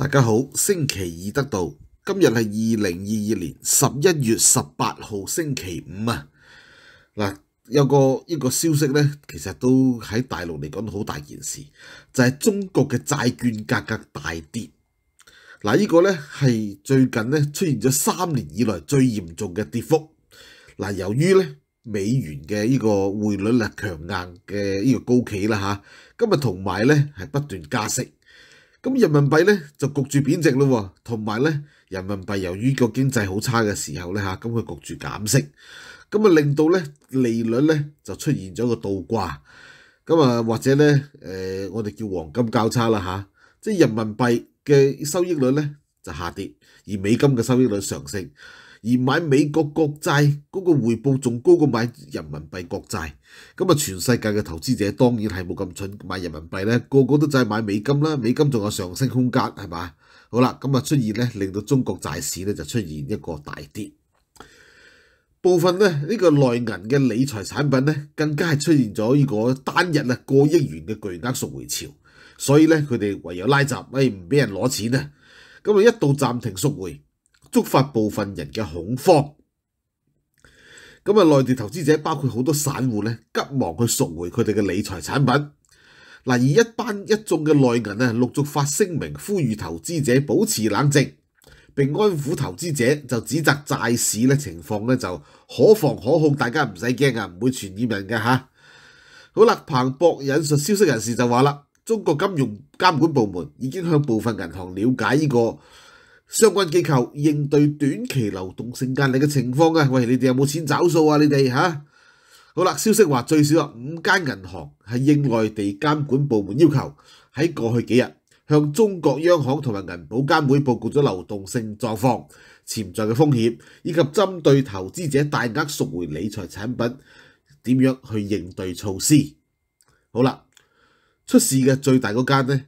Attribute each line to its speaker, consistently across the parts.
Speaker 1: 大家好，星期二得到，今日系二零二二年十一月十八号星期五啊！嗱，有个一个消息咧，其实都喺大陆嚟讲好大件事，就系中国嘅债券价格大跌。嗱，呢个咧系最近咧出现咗三年以来最严重嘅跌幅。嗱，由于咧美元嘅呢个汇率咧强硬嘅呢个高企啦吓，今日同埋咧系不断加息。咁人民幣咧就焗住貶值咯，同埋咧人民幣由於個經濟好差嘅時候咧嚇，咁佢焗住減息，咁啊令到咧利率咧就出現咗個倒掛，咁啊或者咧誒我哋叫黃金交叉啦嚇，即係人民幣嘅收益率咧就下跌，而美金嘅收益率上升。而買美國國債嗰個回報仲高過買人民幣國債，咁啊全世界嘅投資者當然係冇咁蠢買人民幣咧，個個都就係買美金啦，美金仲有上升空間係嘛？好啦，咁啊出現咧令到中國債市咧就出現一個大跌，部分咧呢個內銀嘅理財產品咧更加係出現咗呢個單日啊過億元嘅巨額縮回潮，所以咧佢哋唯有拉閘，喂唔俾人攞錢啊！咁啊一到暫停縮回。触发部分人嘅恐慌，咁啊，内地投资者包括好多散户咧，急忙去赎回佢哋嘅理财产品。嗱，而一班一众嘅内银啊，陆续发声明呼吁投资者保持冷静，并安抚投资者，就指责债市咧情况咧就可防可控，大家唔使惊啊，唔会传染人嘅吓。好啦，彭博引述消息人士就话啦，中国金融监管部门已经向部分银行了解呢个。相關機構應對短期流動性压力嘅情況啊！喂，你哋有冇錢找數啊？你哋吓好啦。消息話最少有五間銀行係應外地監管部門要求，喺過去幾日向中國央行同埋銀保監會報告咗流動性狀況、潛在嘅風險，以及針對投資者大額赎回理財產品點樣去應對措施。好啦，出事嘅最大嗰間咧，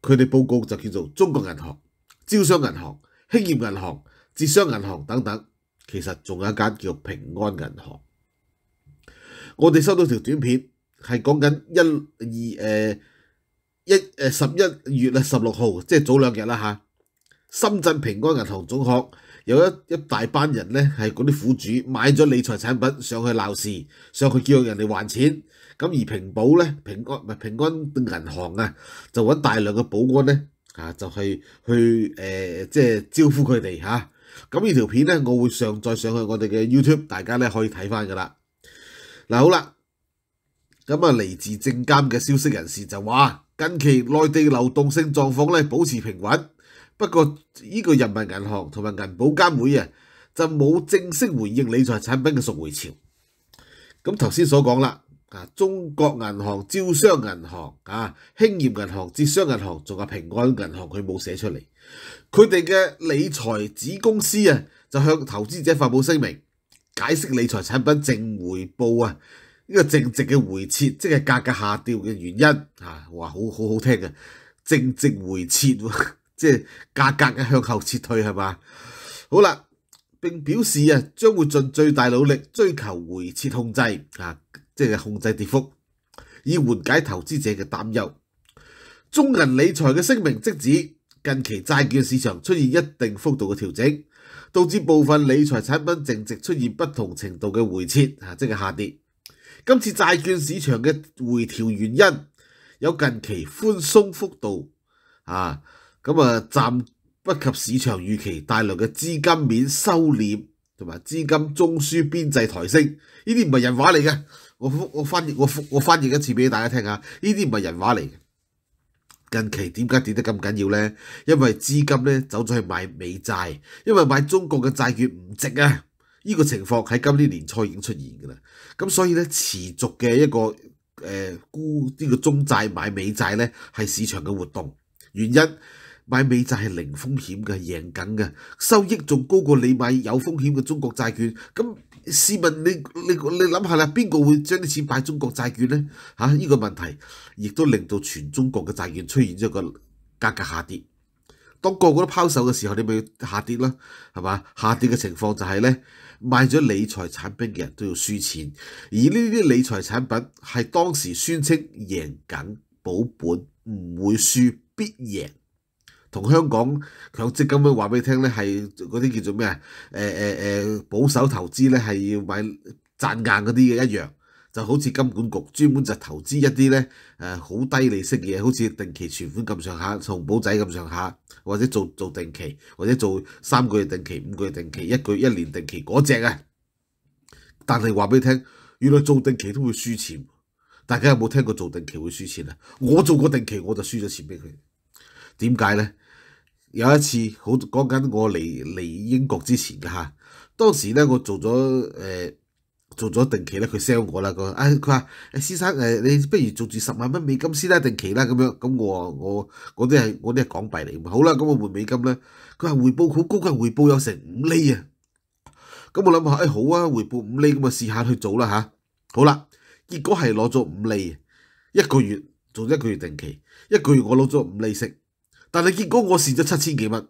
Speaker 1: 佢哋報告就叫做中國銀行。招商銀行、興業銀行、浙商銀行等等，其實仲有一間叫平安銀行。我哋收到條短片，係講緊一二誒一誒十一月啊十六號，即係早兩日啦嚇。深圳平安銀行總行有一一大班人咧，係嗰啲苦主買咗理財產品上去鬧事，上去叫人哋還錢。咁而平保咧，平安唔係平安銀行啊，就揾大量嘅保安咧。啊，就係去誒，即係招呼佢哋嚇。咁呢條片咧，我會上載上去我哋嘅 YouTube，大家咧可以睇翻噶啦。嗱，好啦，咁啊，嚟自證監嘅消息人士就話，近期內地流動性狀況咧保持平穩，不過依個人民銀行同埋銀保監會啊，就冇正式回應理財產品嘅縮回潮。咁頭先所講啦。啊！中國銀行、招商銀行、啊興業銀行、浙商銀行，仲有平安銀行，佢冇寫出嚟。佢哋嘅理財子公司啊，就向投資者發布聲明，解釋理財產品正回報啊，呢個正值嘅回撤，即係價格下調嘅原因。啊，哇，好好好聽嘅，正值回撤，即係價格嘅向後撤退係嘛？好啦，並表示啊，將會盡最大努力追求回撤控制啊。即係控制跌幅，以緩解投資者嘅擔憂。中銀理財嘅聲明即指近期債券市場出現一定幅度嘅調整，導致部分理財產品淨值出現不同程度嘅回撤，即係下跌。今次債券市場嘅回調原因有近期寬鬆幅度啊，咁啊，暫不及市場預期帶來嘅資金面收斂同埋資金中枢邊制抬升，呢啲唔係人話嚟嘅。我翻我翻譯我我翻译一次俾大家聽下，呢啲唔係人話嚟嘅。近期點解跌得咁緊要咧？因為資金咧走咗去買美債，因為買中國嘅債券唔值啊！呢個情況喺今年年初已經出現㗎啦。咁所以咧持續嘅一個诶沽呢個中債買美債咧，係市場嘅活動原因。買美債係零風險嘅，贏緊嘅收益仲高過你買有風險嘅中國債券。咁試問你你你諗下啦，邊個會將啲錢擺中國債券咧？嚇，呢個問題亦都令到全中國嘅債券出現咗個價格下跌。當個個都拋手嘅時候，你咪下跌啦，係嘛？下跌嘅情況就係咧，賣咗理財產品嘅人都要輸錢，而呢啲理財產品係當時宣稱贏緊、保本唔會輸必贏。同香港強積金樣話俾你聽咧，係嗰啲叫做咩啊？誒誒保守投資咧，係要買賺硬嗰啲嘅一樣，就好似金管局專門就投資一啲咧誒好低利息嘅嘢，好似定期存款咁上下，同保仔咁上下，或者做做定期，或者做三個月定期、五個月定期、一個一年定期嗰只啊！但係話俾你聽，原來做定期都會輸錢，大家有冇聽過做定期會輸錢啊？我做過定期，我就輸咗錢俾佢。點解咧？有一次好講緊我嚟嚟英國之前嘅嚇，當時咧我做咗誒做咗定期咧，佢 sell 我啦。佢誒佢話誒先生誒，你不如做住十萬蚊美金先啦，定期啦咁樣。咁我我我啲係我啲係港幣嚟，好啦，咁我換美金咧。佢話回報好高嘅，回報有成五厘啊。咁我諗下誒好啊，回報五厘咁啊試下去做啦嚇。好啦，結果係攞咗五厘，一個月做一個月定期，一個月我攞咗五厘息。但系结果我蚀咗七千几蚊，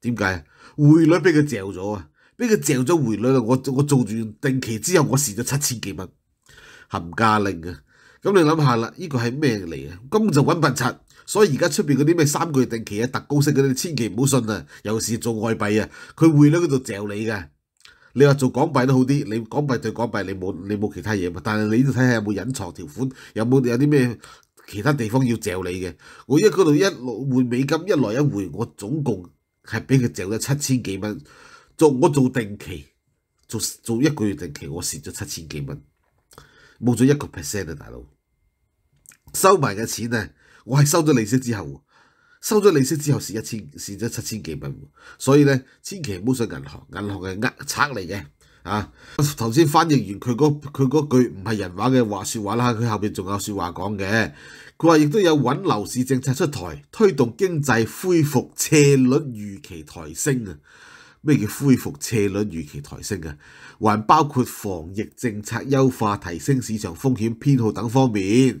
Speaker 1: 点解啊？汇率俾佢嚼咗啊，俾佢嚼咗汇率啊！我我做住定期之后，我蚀咗七千几蚊，冚家令啊！咁你谂下啦，呢个系咩嚟啊？根本就揾笨柒，所以而家出边嗰啲咩三个月定期啊、特高息嗰啲，千祈唔好信啊！尤其是做外币啊，佢汇率嗰度嚼你噶。你话做港币都好啲，你港币对港币你冇你冇其他嘢嘛？但系你都睇下有冇隐藏条款，有冇有啲咩？其他地方要嚼你嘅，我一嗰度一換美金一来一回，我总共系俾佢嚼咗七千几蚊。做我做定期，做做一个月定期，我蚀咗七千几蚊，冇咗一个 percent 啊，大佬。收埋嘅钱呢？我系收咗利息之后，收咗利息之后蚀一千蚀咗七千几蚊，所以咧千祈唔好上银行，银行系呃贼嚟嘅。啊！头先翻译完佢嗰佢嗰句唔系人话嘅话说话啦，佢后边仲有说话讲嘅。佢话亦都有稳楼市政策出台，推动经济恢复，斜率预期抬升啊！咩叫恢复斜率预期抬升啊？还包括防疫政策优化、提升市场风险偏好等方面。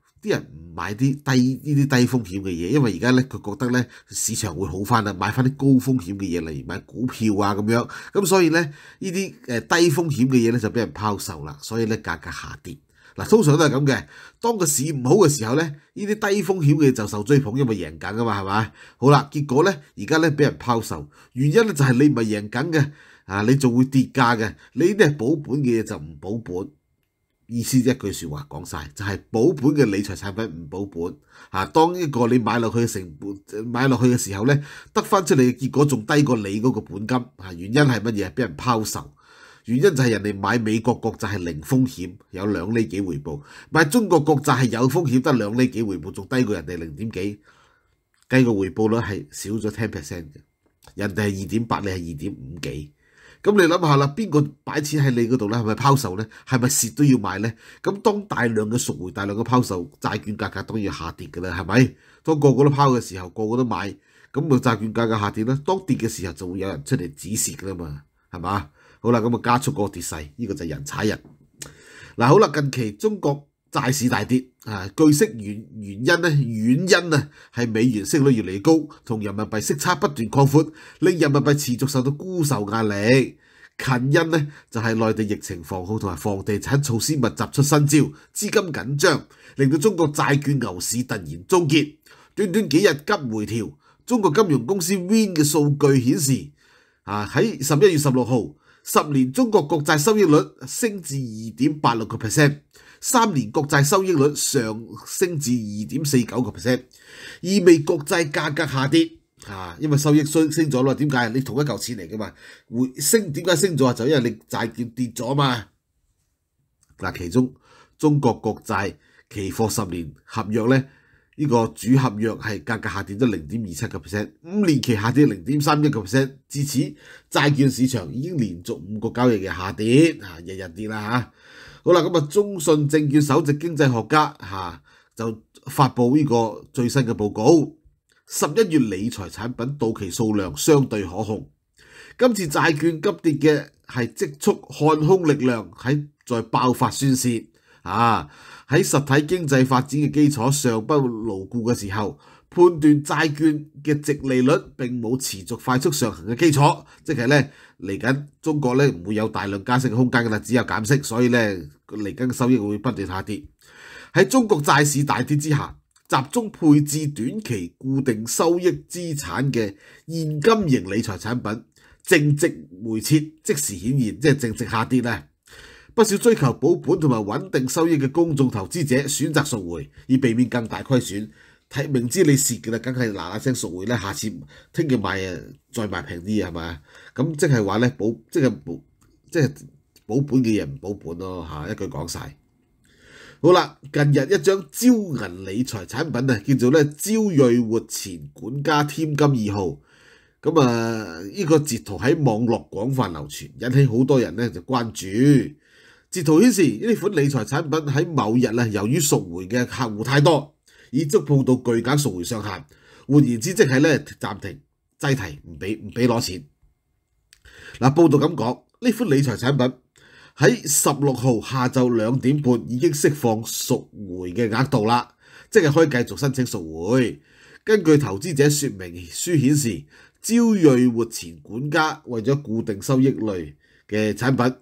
Speaker 1: 啲人唔買啲低呢啲低風險嘅嘢，因為而家咧佢覺得咧市場會好翻啊，買翻啲高風險嘅嘢，例如買股票啊咁樣。咁所以咧呢啲低風險嘅嘢咧就俾人拋售啦，所以咧價格下跌。嗱通常都係咁嘅，當個市唔好嘅時候咧，呢啲低風險嘅嘢就受追捧，因為贏緊啊嘛，係嘛？好啦，結果咧而家咧俾人拋售，原因咧就係你唔係贏緊嘅，啊你仲會跌價嘅，你呢啲係保本嘅嘢就唔保本。意思一句説話講晒，就係保本嘅理財產品唔保本嚇。當一個你買落去嘅成本買落去嘅時候咧，得翻出嚟嘅結果仲低過你嗰個本金嚇。原因係乜嘢？俾人拋售。原因就係人哋買美國國債係零風險，有兩厘幾回報，買中國國債係有風險，得兩厘幾回報，仲低過人哋零點幾。計個回報率係少咗聽 percent 嘅，人哋係二點八，你係二點五幾。咁你諗下啦，邊個擺錢喺你嗰度咧？係咪拋售咧？係咪蝕都要買咧？咁當大量嘅贖回、大量嘅拋售，債券價格當然下跌嘅啦，係咪？當個個都拋嘅時候，個個都買，咁咪債券價格下跌啦。當跌嘅時候，就會有人出嚟指止㗎啦嘛，係嘛？好啦，咁啊加速個跌勢，呢個就係人踩人。嗱，好啦，近期中國。債市大跌啊！據悉，原原因咧，原因啊係美元息率越嚟越高，同人民幣息差不斷擴闊，令人民幣持續受到沽售壓力。近因咧就係內地疫情防控同埋房地產措施密集出新招，資金緊張，令到中國債券牛市突然終結。短短幾日急回調。中國金融公司 w i n 嘅數據顯示，啊喺十一月十六號，十年中國國債收益率升至二點八六個 percent。三年國債收益率上升至二點四九個 percent，意味國債價格下跌啊！因為收益升升咗啦，點解？你同一嚿錢嚟噶嘛？會升點解升咗？就因為你債券跌咗嘛？嗱，其中中國國債期貨十年合約咧，呢個主合約係價格下跌咗零點二七個 percent，五年期下跌零點三一個 percent。至此，債券市場已經連續五個交易日下跌啊，日日跌啦嚇！好啦，咁啊，中信證券首席經濟學家嚇就發布呢個最新嘅報告。十一月理財產品到期數量相對可控。今次債券急跌嘅係積蓄看空力量喺在爆發宣泄。啊！喺實體經濟發展嘅基礎尚不牢固嘅時候。判斷債券嘅殖利率並冇持續快速上行嘅基礎，即係咧嚟緊中國咧唔會有大量加息嘅空間㗎啦，只有減息，所以咧嚟緊嘅收益會不斷下跌。喺中國債市大跌之下，集中配置短期固定收益資產嘅現金型理財產品淨值回撤即時顯現，即係淨值下跌咧，不少追求保本同埋穩定收益嘅公眾投資者選擇送回，以避免更大虧損。睇明知你蝕嘅啦，梗係嗱嗱聲贖回啦。下次聽日買啊，再買平啲啊，係咪啊？咁即係話咧，保即係保即係保本嘅嘢唔保本咯嚇，一句講曬。好啦，近日一張招銀理財產品啊，叫做咧招瑞活錢管家添金二號。咁啊，呢個截圖喺網絡廣泛流傳，引起好多人咧就關注。截圖顯示呢款理財產品喺某日啊，由於贖回嘅客户太多。已觸碰到巨額贖回上限，換言之，即係咧暫停擠提，唔俾唔俾攞錢。嗱，報道咁講，呢款理財產品喺十六號下晝兩點半已經釋放贖回嘅額度啦，即係可以繼續申請贖回。根據投資者說明書顯示，招瑞活錢管家為咗固定收益類嘅產品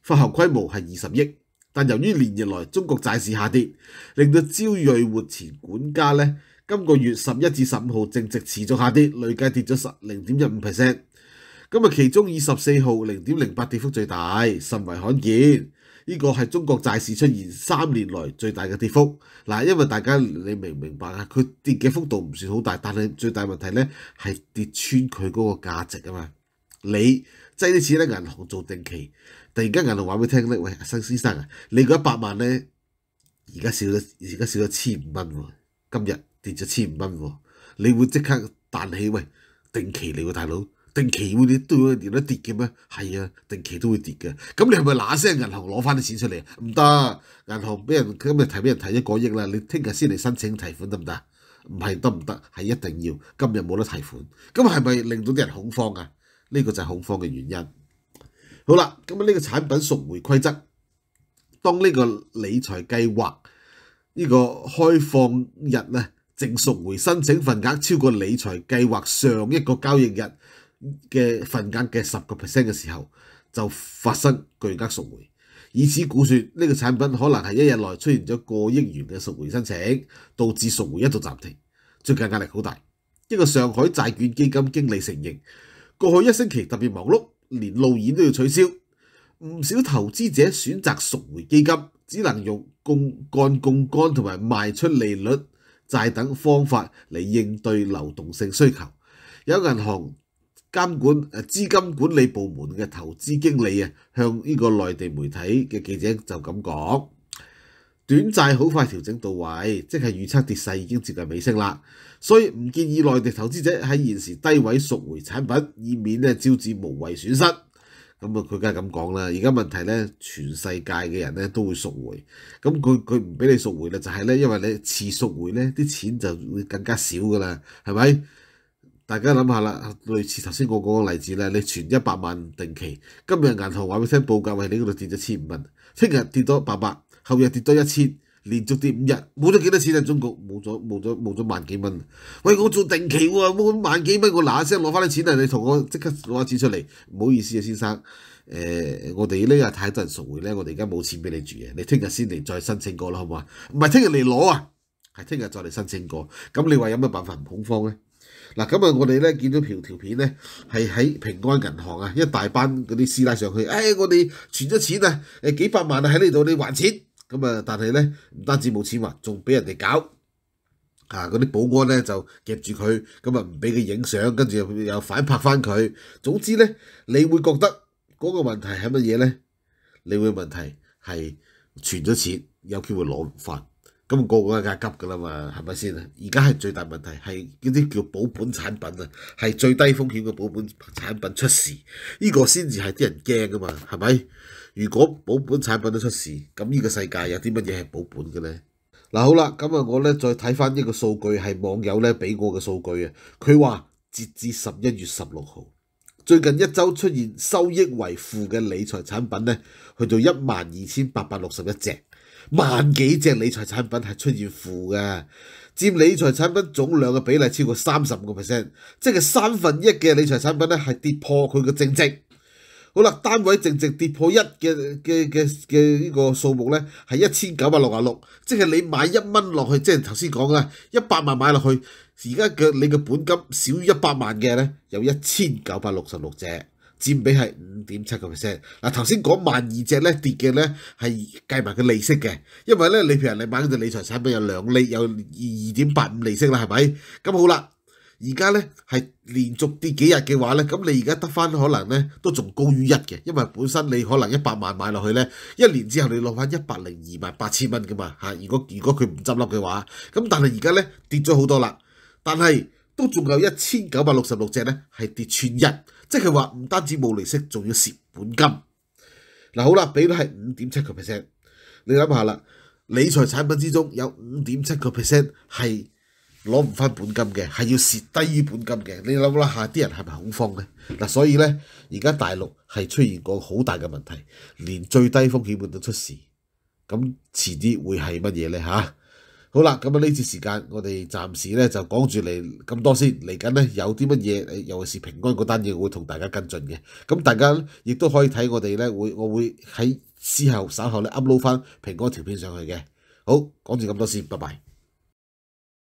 Speaker 1: 發行規模係二十億。但由于连日来中国债市下跌，令到招瑞活前管家咧今个月十一至十五号正值持续下跌，累计跌咗十零点一五 percent。今日其中以十四号零点零八跌幅最大，甚为罕见。呢个系中国债市出现三年来最大嘅跌幅。嗱，因为大家你明唔明白啊？佢跌嘅幅度唔算好大，但系最大问题咧系跌穿佢嗰个价值啊嘛。你挤啲钱咧，银行做定期。突然间银行话俾听咧，喂阿生先生啊，你嗰一百万咧，而家少咗，而家少咗千五蚊喎，今日跌咗千五蚊喎，你会即刻弹起喂？定期嚟喎大佬，定期会跌都会跌得跌嘅咩？系啊，定期都会跌嘅，咁你系咪嗱声银行攞翻啲钱出嚟？唔得，银行俾人今日提俾人提一个亿啦，你听日先嚟申请提款得唔得？唔系得唔得？系一定要今日冇得提款，咁系咪令到啲人恐慌啊？呢个就系恐慌嘅原因。好啦，咁呢个产品赎回规则，当呢个理财计划呢个开放日咧正赎回申请份额超过理财计划上一个交易日嘅份额嘅十个 percent 嘅时候，就发生巨额赎回。以此估算，呢个产品可能系一日内出现咗过亿元嘅赎回申请，导致赎回一度暂停，最近压力好大。一个上海债券基金经理承认，过去一星期特别忙碌。连路演都要取消，唔少投资者选择赎回基金，只能用共干共干同埋卖出利率债等方法嚟应对流动性需求。有银行监管诶资金管理部门嘅投资经理啊，向呢个内地媒体嘅记者就咁讲。短債好快調整到位，即係預測跌勢已經接近尾聲啦，所以唔建議內地投資者喺現時低位贖回產品，以免咧招致無謂損失。咁啊，佢梗係咁講啦。而家問題咧，全世界嘅人咧都會贖回，咁佢佢唔俾你贖回咧，就係咧，因為你次贖回咧，啲錢就會更加少噶啦，係咪？大家諗下啦，類似頭先我講嘅例子呢，你存一百萬定期，今日銀行話俾聽報價，喎你呢度跌咗千五蚊，聽日跌咗八百。後日跌多一千，連續跌五日，冇咗幾多錢啊？中國冇咗冇咗冇咗萬幾蚊。喂，我做定期喎，我萬幾蚊，我嗱聲攞翻啲錢啊！你同我即刻攞錢出嚟，唔好意思啊，先生。誒，我哋呢日睇多人赎回咧，我哋而家冇錢俾你住嘅，你聽日先嚟再申請過啦，好唔好啊？唔係聽日嚟攞啊，係聽日再嚟申請過。咁你話有咩辦法唔恐慌咧？嗱，咁啊，我哋咧見到條條片咧，係喺平安銀行啊，一大班嗰啲師奶上去，誒，我哋存咗錢啊，誒幾百萬啊，喺呢度你還錢。咁啊！但係咧，唔單止冇錢還，仲俾人哋搞啊！嗰啲保安咧就夾住佢，咁啊唔俾佢影相，跟住又反拍翻佢。總之咧，你會覺得嗰個問題係乜嘢咧？你會問題係存咗錢有機會攞唔翻，咁個個梗係急噶啦嘛，係咪先啊？而家係最大問題係嗰啲叫保本產品啊，係最低風險嘅保本產品出事，呢個先至係啲人驚噶嘛，係咪？如果保本產品都出事，咁呢個世界有啲乜嘢係保本嘅呢？嗱好啦，咁啊，我咧再睇翻呢個數據係網友咧俾我嘅數據啊。佢話截至十一月十六號，最近一周出現收益為負嘅理財產品咧，去到一萬二千八百六十一隻，萬幾隻理財產品係出現負嘅，佔理財產品總量嘅比例超過三十五個 percent，即係三分一嘅理財產品咧係跌破佢嘅正值。好啦，單位淨值跌破一嘅嘅嘅嘅呢個數目咧，係一千九百六十六，即係你買一蚊落去，即係頭先講嘅一百萬買落去，而家嘅你嘅本金少於一百萬嘅咧，有一千九百六十六隻，佔比係五點七個 percent。嗱，頭先講萬二隻咧跌嘅咧係計埋嘅利息嘅，因為咧你譬如你買嗰只理財產品有兩厘，有二點八五利息啦，係咪？咁好啦。而家咧係連續跌幾日嘅話咧，咁你而家得翻可能咧都仲高於一嘅，因為本身你可能一百萬買落去咧，一年之後你攞翻一百零二萬八千蚊嘅嘛嚇。如果如果佢唔執笠嘅話，咁但係而家咧跌咗好多啦，但係都仲有一千九百六十六隻咧係跌穿一，即係佢話唔單止冇利息，仲要蝕本金。嗱好啦，比率係五點七個 percent，你諗下啦，理財產品之中有五點七個 percent 係。攞唔翻本金嘅，係要蝕低於本金嘅。你諗下，啲人係咪恐慌嘅？嗱，所以咧，而家大陸係出現個好大嘅問題，連最低風險都出事。咁遲啲會係乜嘢咧？嚇，好啦，咁啊呢次時間我哋暫時咧就講住嚟咁多先。嚟緊咧有啲乜嘢，尤其是平安嗰單嘢會同大家跟進嘅。咁大家亦都可以睇我哋咧會，我會喺之後稍後咧 upload 翻平安條片上去嘅。好，講住咁多先，拜拜。